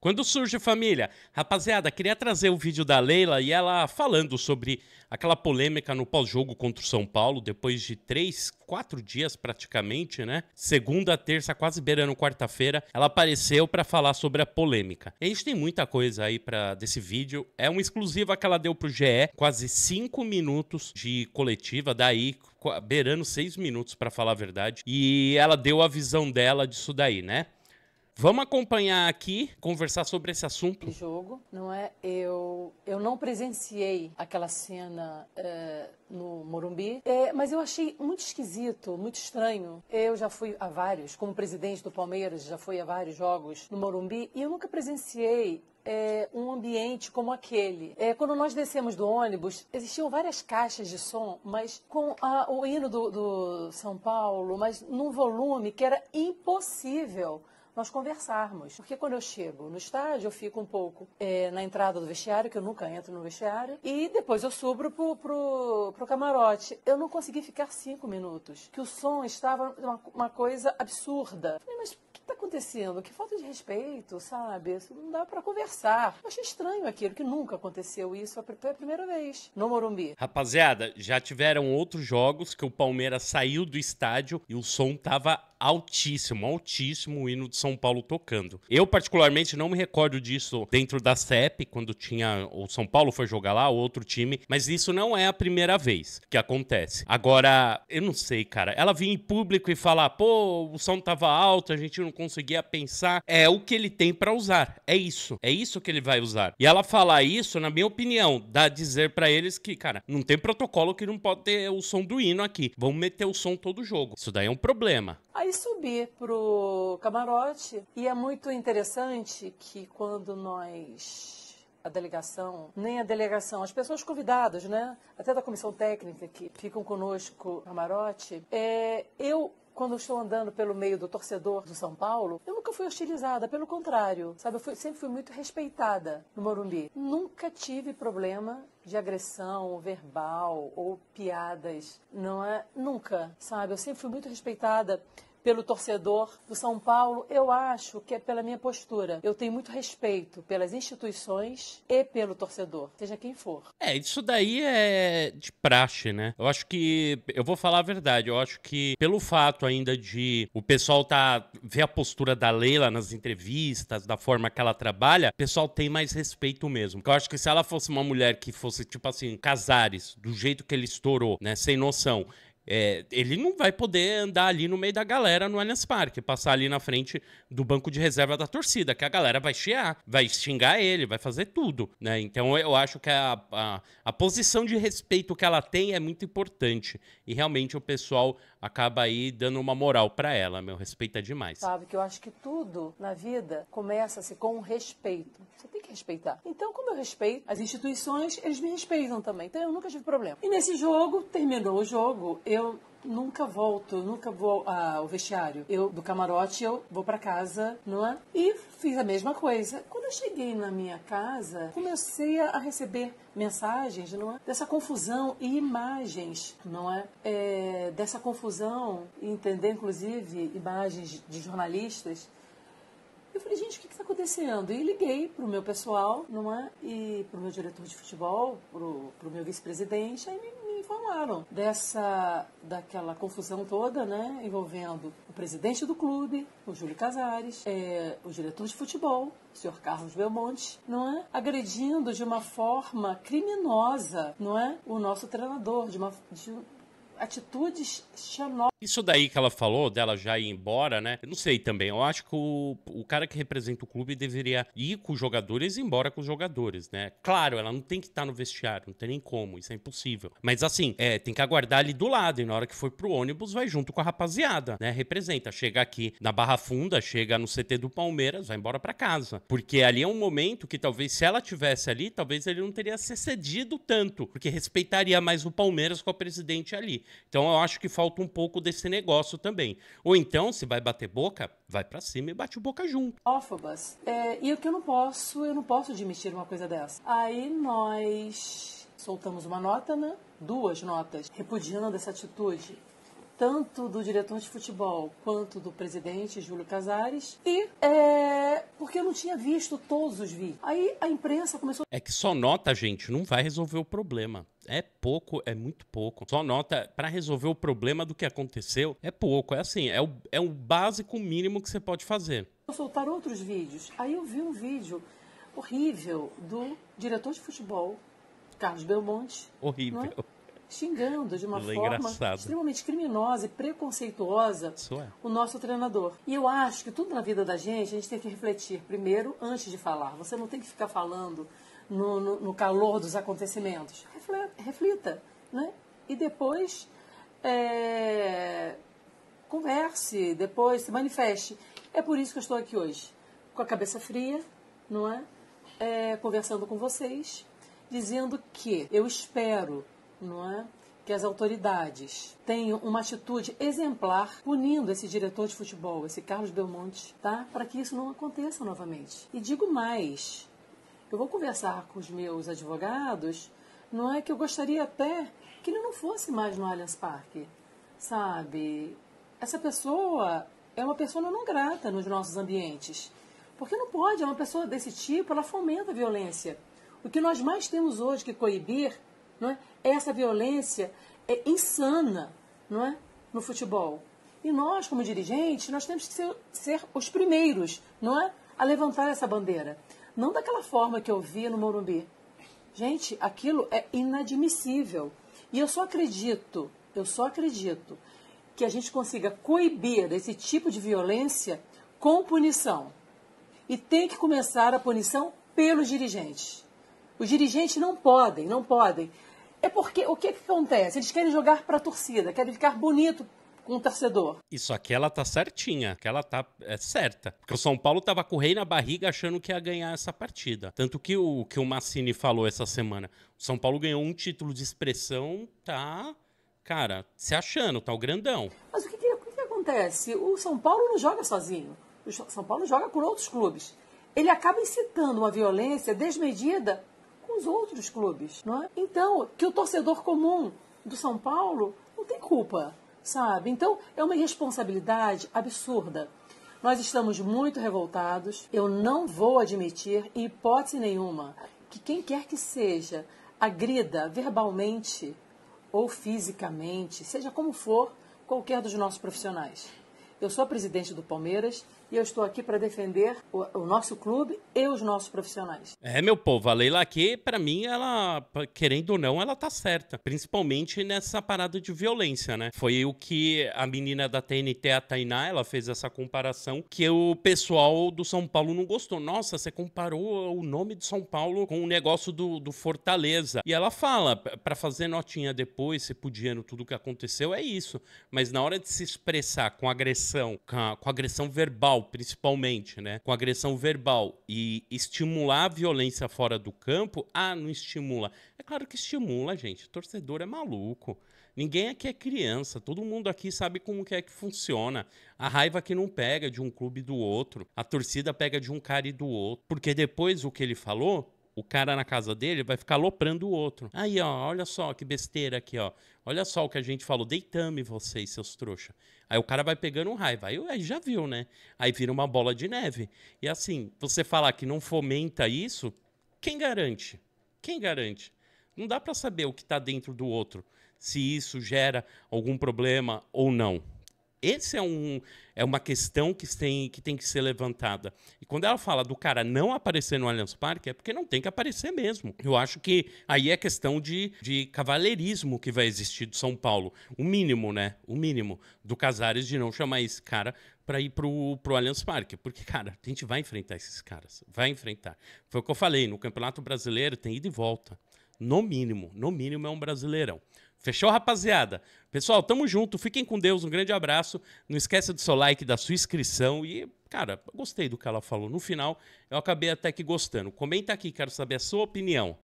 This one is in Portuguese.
Quando surge família, rapaziada, queria trazer o vídeo da Leila e ela falando sobre aquela polêmica no pós-jogo contra o São Paulo, depois de três, quatro dias praticamente, né? Segunda, terça, quase beirando quarta-feira, ela apareceu para falar sobre a polêmica. E a gente tem muita coisa aí para desse vídeo. É uma exclusiva que ela deu pro GE, quase cinco minutos de coletiva, daí beirando seis minutos para falar a verdade. E ela deu a visão dela disso daí, né? Vamos acompanhar aqui, conversar sobre esse assunto. O jogo, não é? Eu, eu não presenciei aquela cena é, no Morumbi, é, mas eu achei muito esquisito, muito estranho. Eu já fui a vários, como presidente do Palmeiras, já fui a vários jogos no Morumbi e eu nunca presenciei é, um ambiente como aquele. É, quando nós descemos do ônibus, existiam várias caixas de som, mas com a, o hino do, do São Paulo, mas num volume que era impossível nós conversarmos. Porque quando eu chego no estádio, eu fico um pouco é, na entrada do vestiário, que eu nunca entro no vestiário, e depois eu subo pro, pro, pro camarote. Eu não consegui ficar cinco minutos, que o som estava uma, uma coisa absurda. falei, mas acontecendo? Que falta de respeito, sabe? Isso assim, não dá para conversar. Eu achei estranho aquilo, que nunca aconteceu isso. Foi a primeira vez no Morumbi. Rapaziada, já tiveram outros jogos que o Palmeiras saiu do estádio e o som tava altíssimo, altíssimo o hino de São Paulo tocando. Eu, particularmente, não me recordo disso dentro da CEP, quando tinha. O São Paulo foi jogar lá, outro time, mas isso não é a primeira vez que acontece. Agora, eu não sei, cara. Ela vir em público e falar, pô, o som tava alto, a gente não conseguiu conseguir a pensar é o que ele tem para usar. É isso. É isso que ele vai usar. E ela falar isso, na minha opinião, dá a dizer para eles que, cara, não tem protocolo que não pode ter o som do hino aqui. Vamos meter o som todo o jogo. Isso daí é um problema. Aí subi pro camarote e é muito interessante que quando nós a delegação, nem a delegação, as pessoas convidadas, né? Até da comissão técnica que ficam conosco no camarote, é, eu quando estou andando pelo meio do torcedor do São Paulo, eu nunca fui hostilizada, pelo contrário, sabe? Eu fui, sempre fui muito respeitada no Morumbi. Nunca tive problema de agressão verbal ou piadas, não é? Nunca, sabe? Eu sempre fui muito respeitada pelo torcedor do São Paulo, eu acho que é pela minha postura. Eu tenho muito respeito pelas instituições e pelo torcedor, seja quem for. É, isso daí é de praxe, né? Eu acho que eu vou falar a verdade, eu acho que pelo fato ainda de o pessoal tá ver a postura da Leila nas entrevistas, da forma que ela trabalha, o pessoal tem mais respeito mesmo. Porque eu acho que se ela fosse uma mulher que fosse tipo assim, Casares, do jeito que ele estourou, né, sem noção, é, ele não vai poder andar ali no meio da galera no Allianz Parque, passar ali na frente do banco de reserva da torcida, que a galera vai chiar, vai xingar ele, vai fazer tudo, né? Então eu acho que a, a, a posição de respeito que ela tem é muito importante e realmente o pessoal acaba aí dando uma moral para ela, meu respeito é demais. Sabe que eu acho que tudo na vida começa-se com respeito. Você tem que respeitar. Então, como eu respeito as instituições, eles me respeitam também. Então eu nunca tive problema. E nesse jogo, terminou o jogo eu nunca volto, eu nunca vou ah, ao vestiário. Eu, do camarote, eu vou para casa, não é? E fiz a mesma coisa. Quando eu cheguei na minha casa, comecei a receber mensagens, não é? Dessa confusão e imagens, não é? é dessa confusão, entender inclusive imagens de jornalistas eu falei, gente, o que está acontecendo? E liguei para o meu pessoal, não é? E para o meu diretor de futebol, para o meu vice-presidente, aí me informaram dessa daquela confusão toda, né, envolvendo o presidente do clube, o Júlio Casares, é, o diretor de futebol, o senhor Carlos Belmonte, não é, agredindo de uma forma criminosa, não é, o nosso treinador de uma de atitudes xenófobas isso daí que ela falou, dela já ir embora, né? Eu não sei também. Eu acho que o, o cara que representa o clube deveria ir com os jogadores e ir embora com os jogadores, né? Claro, ela não tem que estar no vestiário, não tem nem como, isso é impossível. Mas assim, é, tem que aguardar ali do lado. E na hora que for pro ônibus, vai junto com a rapaziada, né? Representa. Chega aqui na Barra Funda, chega no CT do Palmeiras, vai embora para casa. Porque ali é um momento que talvez se ela tivesse ali, talvez ele não teria se cedido tanto. Porque respeitaria mais o Palmeiras com a presidente ali. Então eu acho que falta um pouco de desse negócio também. Ou então, se vai bater boca, vai para cima e bate o boca junto. Ófobas. É, e o que eu não posso, eu não posso admitir uma coisa dessa. Aí nós soltamos uma nota, né? Duas notas, repudiando essa atitude tanto do diretor de futebol quanto do presidente Júlio Casares e é, porque eu não tinha visto todos os vídeos. Aí a imprensa começou. É que só nota, gente, não vai resolver o problema. É pouco, é muito pouco. Só nota para resolver o problema do que aconteceu é pouco. É assim, é o, é o básico mínimo que você pode fazer. Vou soltar outros vídeos. Aí eu vi um vídeo horrível do diretor de futebol Carlos Belmonte. Né? Horrível xingando de uma é forma extremamente criminosa e preconceituosa é. o nosso treinador. E eu acho que tudo na vida da gente, a gente tem que refletir primeiro antes de falar. Você não tem que ficar falando no, no, no calor dos acontecimentos. Reflita, né? E depois é, converse, depois se manifeste. É por isso que eu estou aqui hoje, com a cabeça fria, não é? é conversando com vocês, dizendo que eu espero não é? que as autoridades tenham uma atitude exemplar punindo esse diretor de futebol, esse Carlos Belmonte, tá? Para que isso não aconteça novamente. E digo mais, eu vou conversar com os meus advogados, não é que eu gostaria até que ele não fosse mais no Allianz Parque, sabe? Essa pessoa é uma pessoa não grata nos nossos ambientes. Porque não pode, é uma pessoa desse tipo, ela fomenta a violência. O que nós mais temos hoje que coibir não é? Essa violência é insana, não é? No futebol. E nós, como dirigentes, nós temos que ser, ser os primeiros, não é? A levantar essa bandeira. Não daquela forma que eu vi no Morumbi. Gente, aquilo é inadmissível. E eu só acredito, eu só acredito que a gente consiga coibir esse tipo de violência com punição. E tem que começar a punição pelos dirigentes. Os dirigentes não podem, não podem é porque o que, que acontece? Eles querem jogar para a torcida, querem ficar bonito com o torcedor. Isso aqui ela tá certinha, que ela tá é, certa. Porque o São Paulo tava com o rei na barriga achando que ia ganhar essa partida. Tanto que o que o Massini falou essa semana, o São Paulo ganhou um título de expressão, tá, cara, se achando, tá o grandão. Mas o que, que, o que, que acontece? O São Paulo não joga sozinho. O São Paulo joga com outros clubes. Ele acaba incitando uma violência desmedida os outros clubes, não é? Então, que o torcedor comum do São Paulo não tem culpa, sabe? Então, é uma irresponsabilidade absurda. Nós estamos muito revoltados. Eu não vou admitir, em hipótese nenhuma, que quem quer que seja agrida verbalmente ou fisicamente, seja como for, qualquer dos nossos profissionais. Eu sou a presidente do Palmeiras e eu estou aqui para defender o, o, nosso clube e os nossos profissionais. É, meu povo, a Leila aqui, para mim, ela, querendo ou não, ela tá certa. Principalmente nessa parada de violência, né? Foi o que a menina da TNT, a Tainá, ela fez essa comparação que o pessoal do São Paulo não gostou. Nossa, você comparou o nome de São Paulo com o negócio do, do Fortaleza. E ela fala, para fazer notinha depois, se podia, no tudo que aconteceu, é isso. Mas na hora de se expressar com agressão, com, a, com agressão verbal, verbal, principalmente, né? Com agressão verbal e estimular a violência fora do campo, ah, não estimula. É claro que estimula, gente. torcedor é maluco. Ninguém aqui é criança, todo mundo aqui sabe como que é que funciona. A raiva que não pega de um clube e do outro, a torcida pega de um cara e do outro. Porque depois o que ele falou, o cara na casa dele vai ficar loprando o outro. Aí, ó, olha só que besteira aqui, ó. Olha só o que a gente falou, deitame vocês, seus trouxa. Aí o cara vai pegando um raiva, aí, aí já viu, né? Aí vira uma bola de neve. E assim, você falar que não fomenta isso, quem garante? Quem garante? Não dá para saber o que está dentro do outro, se isso gera algum problema ou não. Esse é, um, é uma questão que tem, que tem que ser levantada. E quando ela fala do cara não aparecer no Allianz Parque, é porque não tem que aparecer mesmo. Eu acho que aí é questão de, de cavalheirismo que vai existir de São Paulo. O mínimo, né? O mínimo do Casares de não chamar esse cara para ir pro, pro Allianz Parque. Porque, cara, a gente vai enfrentar esses caras. Vai enfrentar. Foi o que eu falei, no Campeonato Brasileiro tem ida e volta. No mínimo, no mínimo é um brasileirão. Fechou, rapaziada? Pessoal, tamo junto. Fiquem com Deus. Um grande abraço. Não esqueça do seu like, da sua inscrição. E, cara, gostei do que ela falou. No final, eu acabei até que gostando. Comenta aqui, quero saber a sua opinião.